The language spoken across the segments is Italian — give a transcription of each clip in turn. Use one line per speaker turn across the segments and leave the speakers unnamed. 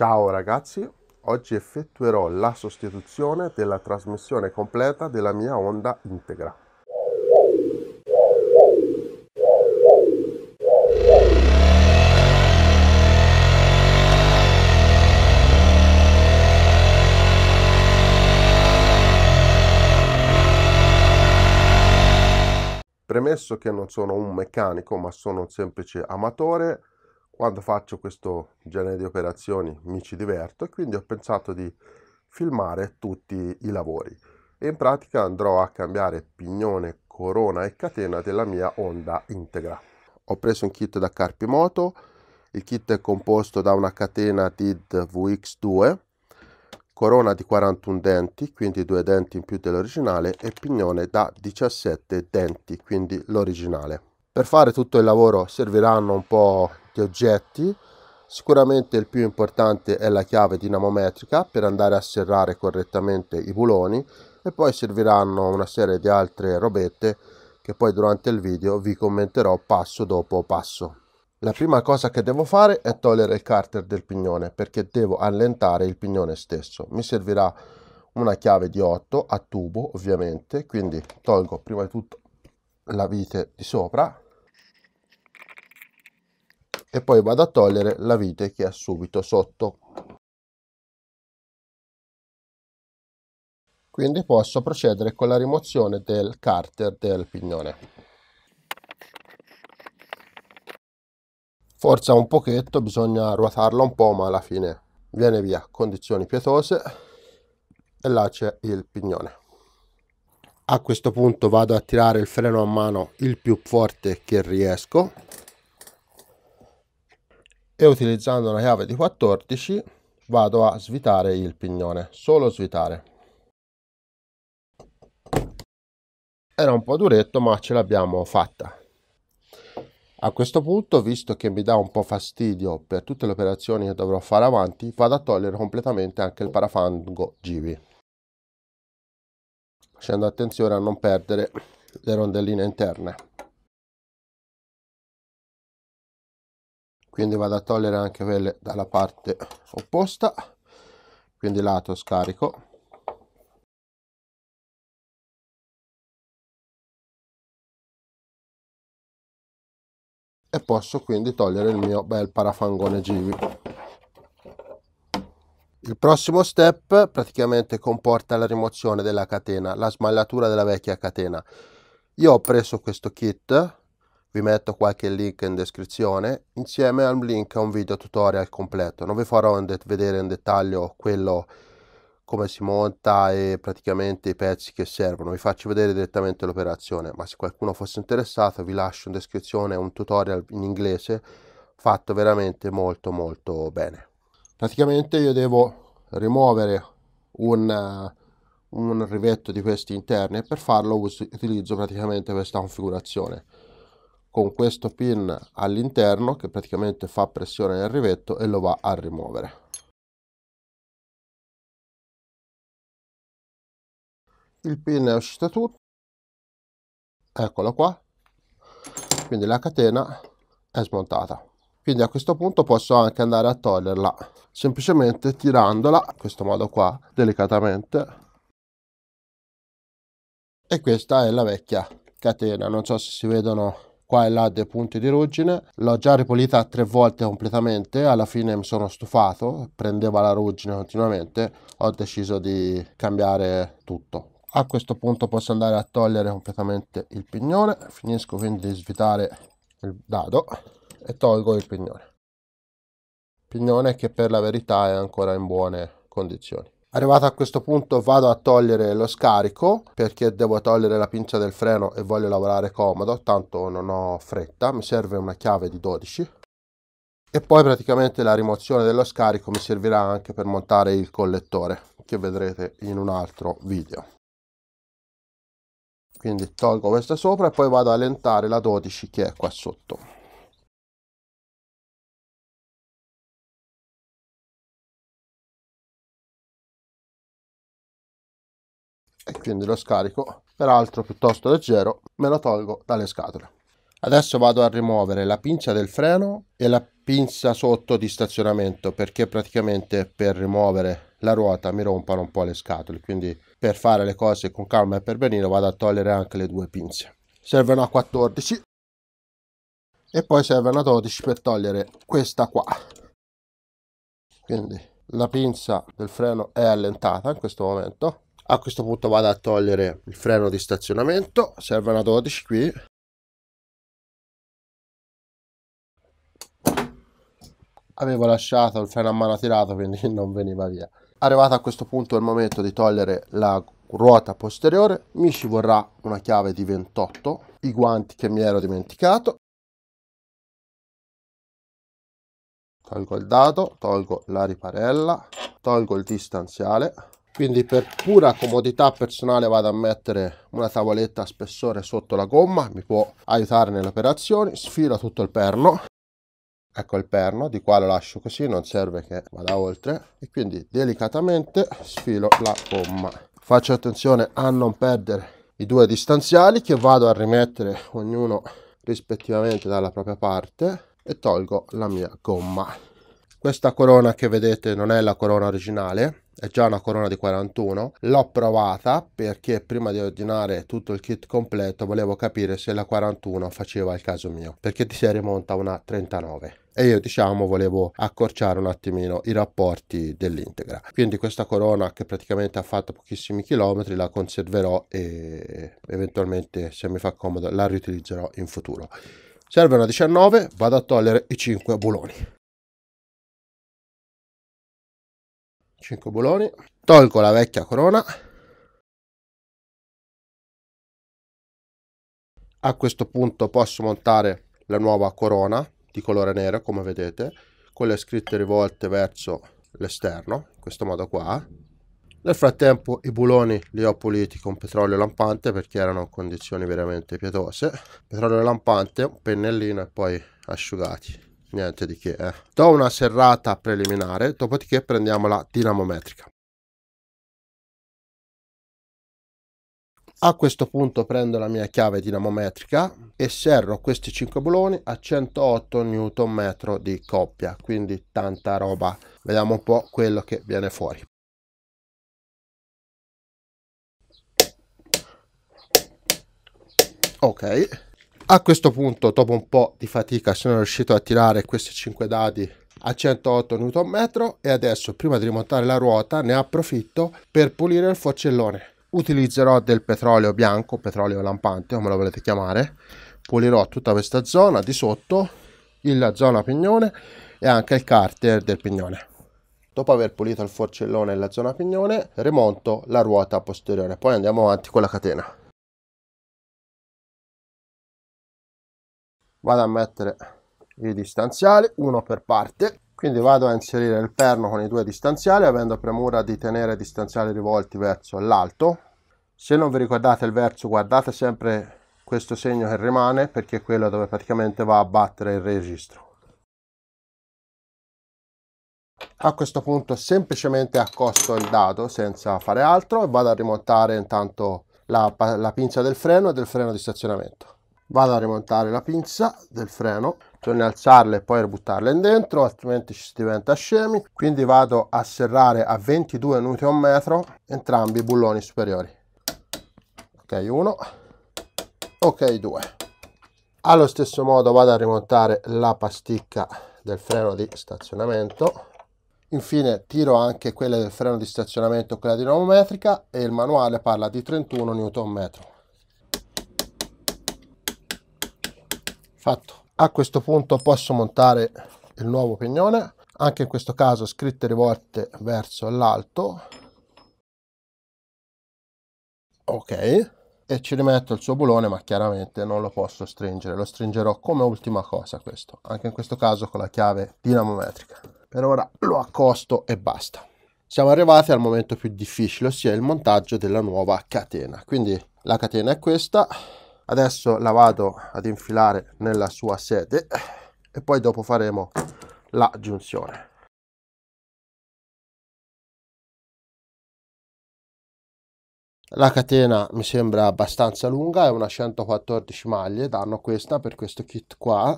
Ciao ragazzi, oggi effettuerò la sostituzione della trasmissione completa della mia onda integra. Premesso che non sono un meccanico ma sono un semplice amatore, quando faccio questo genere di operazioni mi ci diverto e quindi ho pensato di filmare tutti i lavori e in pratica andrò a cambiare pignone, corona e catena della mia Honda Integra. Ho preso un kit da Carpimoto, il kit è composto da una catena TID VX2, corona di 41 denti, quindi due denti in più dell'originale e pignone da 17 denti, quindi l'originale. Per fare tutto il lavoro serviranno un po' molti oggetti. Sicuramente il più importante è la chiave dinamometrica per andare a serrare correttamente i buloni e poi serviranno una serie di altre robette che poi durante il video vi commenterò passo dopo passo. La prima cosa che devo fare è togliere il carter del pignone perché devo allentare il pignone stesso. Mi servirà una chiave di 8 a tubo ovviamente, quindi tolgo prima di tutto la vite di sopra e poi vado a togliere la vite che ha subito sotto. Quindi posso procedere con la rimozione del carter del pignone. Forza un pochetto, bisogna ruotarlo un po', ma alla fine viene via. Condizioni pietose e là c'è il pignone. A questo punto vado a tirare il freno a mano il più forte che riesco e utilizzando una chiave di 14 vado a svitare il pignone, solo svitare. Era un po' duretto ma ce l'abbiamo fatta. A questo punto, visto che mi dà un po' fastidio per tutte le operazioni che dovrò fare avanti, vado a togliere completamente anche il parafango Givi. Facendo attenzione a non perdere le rondelline interne. quindi vado a togliere anche quelle dalla parte opposta quindi lato scarico e posso quindi togliere il mio bel parafangone givi il prossimo step praticamente comporta la rimozione della catena la smagliatura della vecchia catena io ho preso questo kit vi metto qualche link in descrizione insieme al link a un video tutorial completo non vi farò in vedere in dettaglio quello come si monta e praticamente i pezzi che servono vi faccio vedere direttamente l'operazione ma se qualcuno fosse interessato vi lascio in descrizione un tutorial in inglese fatto veramente molto molto bene praticamente io devo rimuovere un, un rivetto di questi interni e per farlo utilizzo praticamente questa configurazione con questo pin all'interno che praticamente fa pressione nel rivetto e lo va a rimuovere. Il pin è uscito tutto, eccolo qua, quindi la catena è smontata. Quindi a questo punto posso anche andare a toglierla semplicemente tirandola in questo modo qua delicatamente e questa è la vecchia catena non so se si vedono qua e là dei punti di ruggine. L'ho già ripulita tre volte completamente, alla fine mi sono stufato, prendeva la ruggine continuamente, ho deciso di cambiare tutto. A questo punto posso andare a togliere completamente il pignone, finisco quindi di svitare il dado e tolgo il pignone. Pignone che per la verità è ancora in buone condizioni. Arrivato a questo punto vado a togliere lo scarico perché devo togliere la pinza del freno e voglio lavorare comodo, tanto non ho fretta, mi serve una chiave di 12 e poi praticamente la rimozione dello scarico mi servirà anche per montare il collettore che vedrete in un altro video. Quindi tolgo questa sopra e poi vado a allentare la 12 che è qua sotto. e quindi lo scarico, peraltro piuttosto leggero, me lo tolgo dalle scatole. Adesso vado a rimuovere la pinza del freno e la pinza sotto di stazionamento perché praticamente per rimuovere la ruota mi rompono un po' le scatole, quindi per fare le cose con calma e per benino vado a togliere anche le due pinze. servono a 14 e poi servono a 12 per togliere questa qua. Quindi la pinza del freno è allentata in questo momento a questo punto vado a togliere il freno di stazionamento serve una 12 qui avevo lasciato il freno a mano tirato quindi non veniva via arrivato a questo punto è il momento di togliere la ruota posteriore mi ci vorrà una chiave di 28 i guanti che mi ero dimenticato tolgo il dado tolgo la riparella tolgo il distanziale quindi per pura comodità personale vado a mettere una tavoletta a spessore sotto la gomma mi può aiutare nelle operazioni sfilo tutto il perno ecco il perno di qua lo lascio così non serve che vada oltre e quindi delicatamente sfilo la gomma faccio attenzione a non perdere i due distanziali che vado a rimettere ognuno rispettivamente dalla propria parte e tolgo la mia gomma questa corona che vedete non è la corona originale è già una corona di 41 l'ho provata perché prima di ordinare tutto il kit completo volevo capire se la 41 faceva il caso mio perché ti si rimonta una 39 e io diciamo volevo accorciare un attimino i rapporti dell'integra quindi questa corona che praticamente ha fatto pochissimi chilometri la conserverò e eventualmente se mi fa comodo la riutilizzerò in futuro servono 19 vado a togliere i 5 buloni 5 boloni tolgo la vecchia corona a questo punto posso montare la nuova corona di colore nero come vedete con le scritte rivolte verso l'esterno in questo modo qua nel frattempo i buloni li ho puliti con petrolio lampante perché erano condizioni veramente pietose petrolio lampante un pennellino e poi asciugati niente di che. Eh. Do una serrata preliminare, dopodiché prendiamo la dinamometrica. A questo punto prendo la mia chiave dinamometrica e serro questi 5 boloni a 108 Nm di coppia, quindi tanta roba. Vediamo un po' quello che viene fuori. Ok, a questo punto, dopo un po' di fatica, sono riuscito a tirare questi 5 dadi a 108 Nm e adesso, prima di rimontare la ruota, ne approfitto per pulire il forcellone. Utilizzerò del petrolio bianco, petrolio lampante, come lo volete chiamare. Pulirò tutta questa zona di sotto, la zona pignone e anche il carter del pignone. Dopo aver pulito il forcellone e la zona pignone, rimonto la ruota posteriore, poi andiamo avanti con la catena. vado a mettere i distanziali uno per parte quindi vado a inserire il perno con i due distanziali avendo premura di tenere i distanziali rivolti verso l'alto se non vi ricordate il verso guardate sempre questo segno che rimane perché è quello dove praticamente va a battere il registro a questo punto semplicemente accosto il dado senza fare altro e vado a rimontare intanto la, la pinza del freno e del freno di stazionamento vado a rimontare la pinza del freno bisogna alzarla e poi buttarla in dentro altrimenti ci si diventa scemi quindi vado a serrare a 22 Nm entrambi i bulloni superiori ok 1 ok 2 allo stesso modo vado a rimontare la pasticca del freno di stazionamento infine tiro anche quella del freno di stazionamento quella di metrica e il manuale parla di 31 Nm fatto a questo punto posso montare il nuovo pignone anche in questo caso scritte rivolte verso l'alto ok e ci rimetto il suo bulone ma chiaramente non lo posso stringere lo stringerò come ultima cosa questo anche in questo caso con la chiave dinamometrica per ora lo accosto e basta siamo arrivati al momento più difficile ossia il montaggio della nuova catena quindi la catena è questa adesso la vado ad infilare nella sua sede e poi dopo faremo la giunzione La catena mi sembra abbastanza lunga, è una 114 maglie, danno questa per questo kit qua,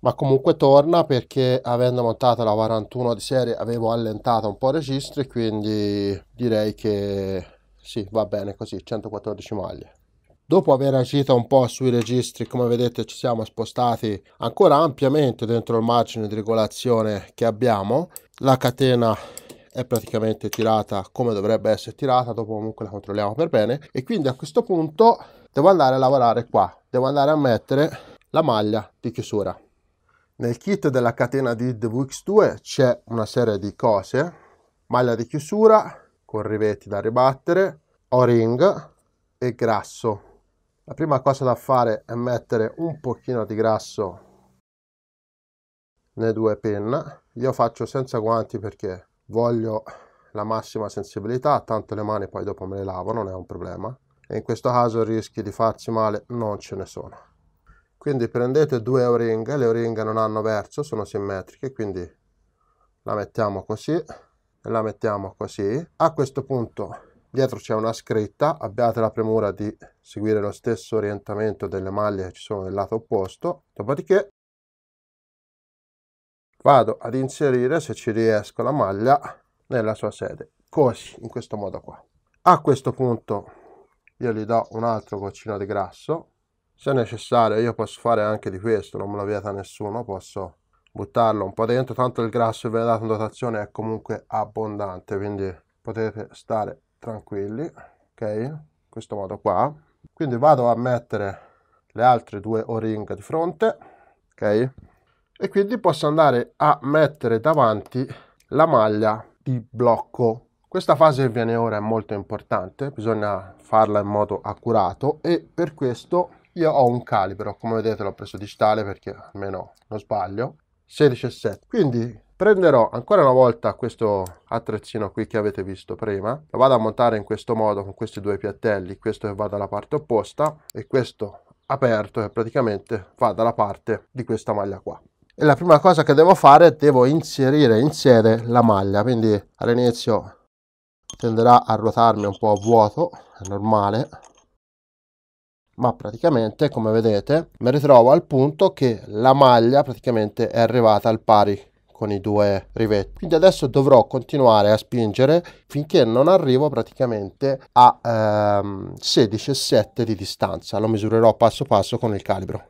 ma comunque torna perché avendo montato la 41 di serie avevo allentato un po' il registro e quindi direi che sì, va bene così, 114 maglie. Dopo aver agito un po' sui registri, come vedete ci siamo spostati ancora ampiamente dentro il margine di regolazione che abbiamo. La catena è praticamente tirata come dovrebbe essere tirata, dopo comunque la controlliamo per bene. E quindi a questo punto devo andare a lavorare qua, devo andare a mettere la maglia di chiusura. Nel kit della catena di dvx 2 c'è una serie di cose, maglia di chiusura con rivetti da ribattere, o-ring e grasso la prima cosa da fare è mettere un pochino di grasso nelle due penna. Io faccio senza guanti perché voglio la massima sensibilità, tanto le mani poi dopo me le lavo, non è un problema. E in questo caso rischi di farsi male non ce ne sono. Quindi prendete due oringhe, le oringhe non hanno verso, sono simmetriche, quindi la mettiamo così e la mettiamo così. A questo punto Dietro c'è una scritta, abbiate la premura di seguire lo stesso orientamento delle maglie che ci sono nel lato opposto, dopodiché vado ad inserire, se ci riesco, la maglia nella sua sede, così, in questo modo qua. A questo punto io gli do un altro goccino di grasso, se necessario io posso fare anche di questo, non me lo vieta nessuno, posso buttarlo un po' dentro, tanto il grasso che ho dato in dotazione è comunque abbondante, quindi potete stare tranquilli ok in questo modo qua quindi vado a mettere le altre due o-ring di fronte ok e quindi posso andare a mettere davanti la maglia di blocco questa fase che viene ora è molto importante bisogna farla in modo accurato e per questo io ho un calibro come vedete l'ho preso digitale perché almeno non sbaglio 16,7 quindi prenderò ancora una volta questo attrezzino qui che avete visto prima lo vado a montare in questo modo con questi due piattelli questo che va dalla parte opposta e questo aperto che praticamente va dalla parte di questa maglia qua e la prima cosa che devo fare è devo inserire in sede la maglia quindi all'inizio tenderà a ruotarmi un po' a vuoto è normale ma praticamente come vedete mi ritrovo al punto che la maglia praticamente è arrivata al pari con i due rivetti quindi adesso dovrò continuare a spingere finché non arrivo praticamente a ehm, 16,7 di distanza lo misurerò passo passo con il calibro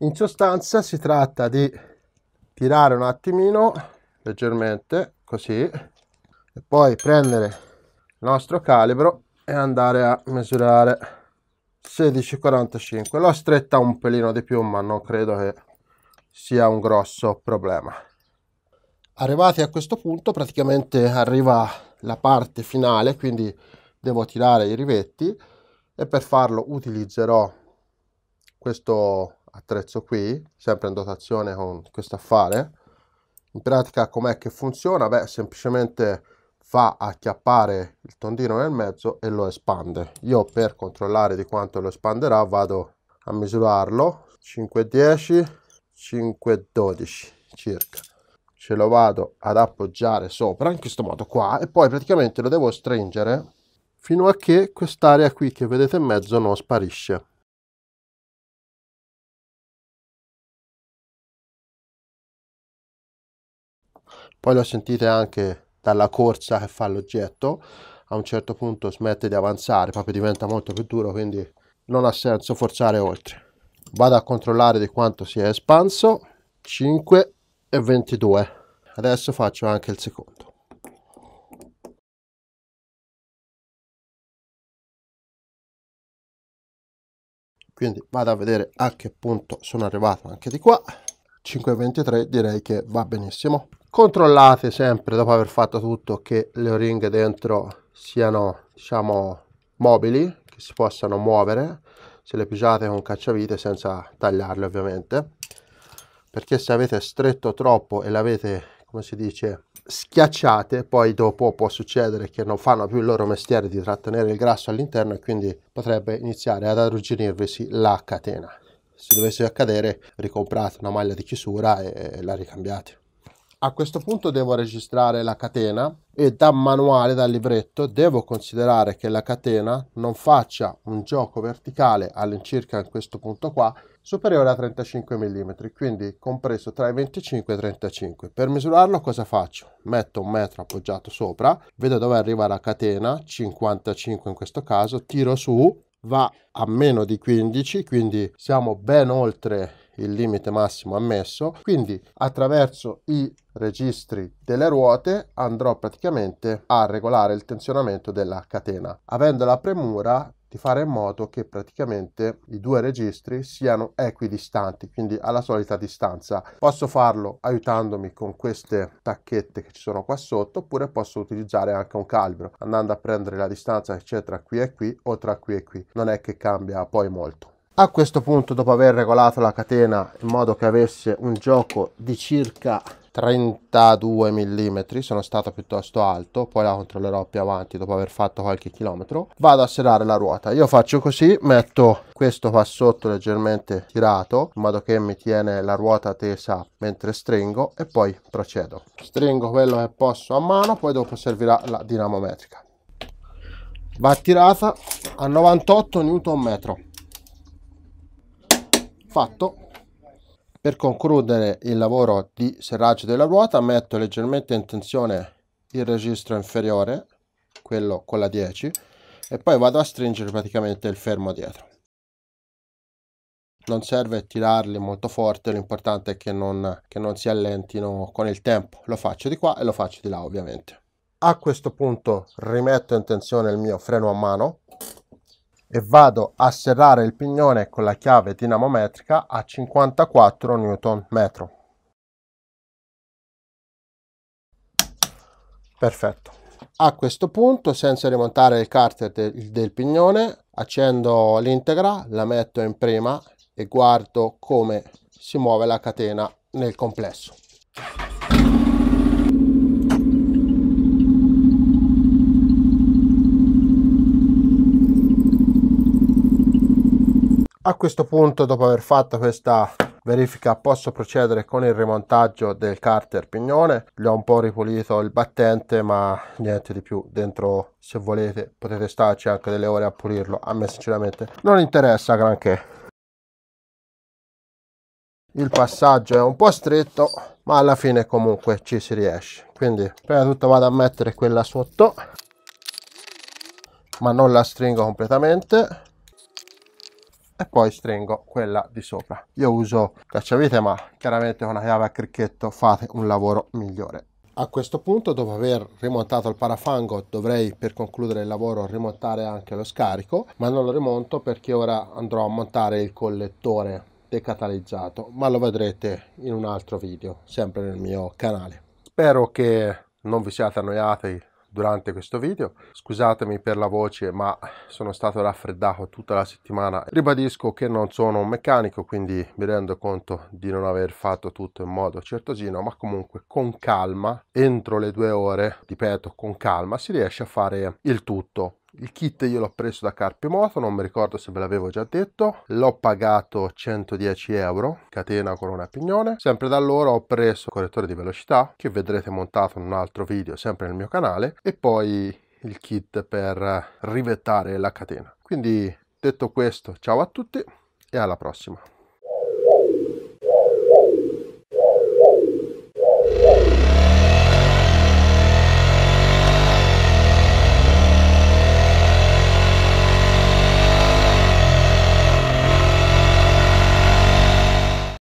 in sostanza si tratta di tirare un attimino leggermente così e poi prendere il nostro calibro e andare a misurare 16,45 l'ho stretta un pelino di più ma non credo che sia un grosso problema arrivati a questo punto praticamente arriva la parte finale quindi devo tirare i rivetti e per farlo utilizzerò questo attrezzo qui sempre in dotazione con questo affare in pratica com'è che funziona beh semplicemente fa acchiappare il tondino nel mezzo e lo espande io per controllare di quanto lo espanderà vado a misurarlo 510 512 circa ce lo vado ad appoggiare sopra in questo modo qua e poi praticamente lo devo stringere fino a che quest'area qui che vedete in mezzo non sparisce poi lo sentite anche dalla corsa che fa l'oggetto a un certo punto smette di avanzare proprio diventa molto più duro quindi non ha senso forzare oltre vado a controllare di quanto si è espanso 5 e 22 adesso faccio anche il secondo quindi vado a vedere a che punto sono arrivato anche di qua 5.23 direi che va benissimo controllate sempre dopo aver fatto tutto che le o-ring dentro siano diciamo mobili che si possano muovere se le pigiate con cacciavite senza tagliarle ovviamente perché se avete stretto troppo e l'avete come si dice schiacciate poi dopo può succedere che non fanno più il loro mestiere di trattenere il grasso all'interno e quindi potrebbe iniziare ad arrugginirvisi la catena se dovesse accadere ricomprate una maglia di chiusura e la ricambiate a questo punto devo registrare la catena e da manuale, dal libretto, devo considerare che la catena non faccia un gioco verticale all'incirca in questo punto qua superiore a 35 mm, quindi compreso tra i 25 e i 35. Per misurarlo cosa faccio? Metto un metro appoggiato sopra, vedo dove arriva la catena, 55 in questo caso, tiro su va a meno di 15 quindi siamo ben oltre il limite massimo ammesso quindi attraverso i registri delle ruote andrò praticamente a regolare il tensionamento della catena avendo la premura di fare in modo che praticamente i due registri siano equidistanti, quindi alla solita distanza. Posso farlo aiutandomi con queste tacchette che ci sono qua sotto, oppure posso utilizzare anche un calibro, andando a prendere la distanza che c'è tra qui e qui o tra qui e qui. Non è che cambia poi molto. A questo punto, dopo aver regolato la catena in modo che avesse un gioco di circa 32 mm, sono stato piuttosto alto, poi la controllerò più avanti dopo aver fatto qualche chilometro. Vado a serrare la ruota, io faccio così, metto questo qua sotto leggermente tirato in modo che mi tiene la ruota tesa mentre stringo e poi procedo. Stringo quello che posso a mano, poi dopo servirà la dinamometrica. Va tirata a 98 Nm. Fatto. Per concludere il lavoro di serraggio della ruota metto leggermente in tensione il registro inferiore, quello con la 10, e poi vado a stringere praticamente il fermo dietro. Non serve tirarli molto forte, l'importante è che non, che non si allentino con il tempo. Lo faccio di qua e lo faccio di là ovviamente. A questo punto rimetto in tensione il mio freno a mano e vado a serrare il pignone con la chiave dinamometrica a 54 Nm. Perfetto. A questo punto, senza rimontare il carter del, del pignone, accendo l'integra, la metto in prima e guardo come si muove la catena nel complesso. A questo punto, dopo aver fatto questa verifica, posso procedere con il rimontaggio del carter pignone. Gli ho un po' ripulito il battente, ma niente di più. Dentro, se volete, potete starci anche delle ore a pulirlo. A me, sinceramente, non interessa granché. Il passaggio è un po' stretto, ma alla fine comunque ci si riesce. Quindi, prima di tutto vado a mettere quella sotto, ma non la stringo completamente e poi stringo quella di sopra io uso cacciavite ma chiaramente con una chiave a cricchetto fate un lavoro migliore a questo punto dopo aver rimontato il parafango dovrei per concludere il lavoro rimontare anche lo scarico ma non lo rimonto perché ora andrò a montare il collettore decatalizzato ma lo vedrete in un altro video sempre nel mio canale spero che non vi siate annoiati durante questo video. Scusatemi per la voce, ma sono stato raffreddato tutta la settimana. Ribadisco che non sono un meccanico, quindi mi rendo conto di non aver fatto tutto in modo certosino, ma comunque con calma, entro le due ore, ripeto, con calma, si riesce a fare il tutto. Il kit io l'ho preso da Carpi Moto, non mi ricordo se ve l'avevo già detto, l'ho pagato 110 euro, catena con una pignone. Sempre da allora ho preso il correttore di velocità, che vedrete montato in un altro video sempre nel mio canale, e poi il kit per rivettare la catena. Quindi detto questo, ciao a tutti e alla prossima.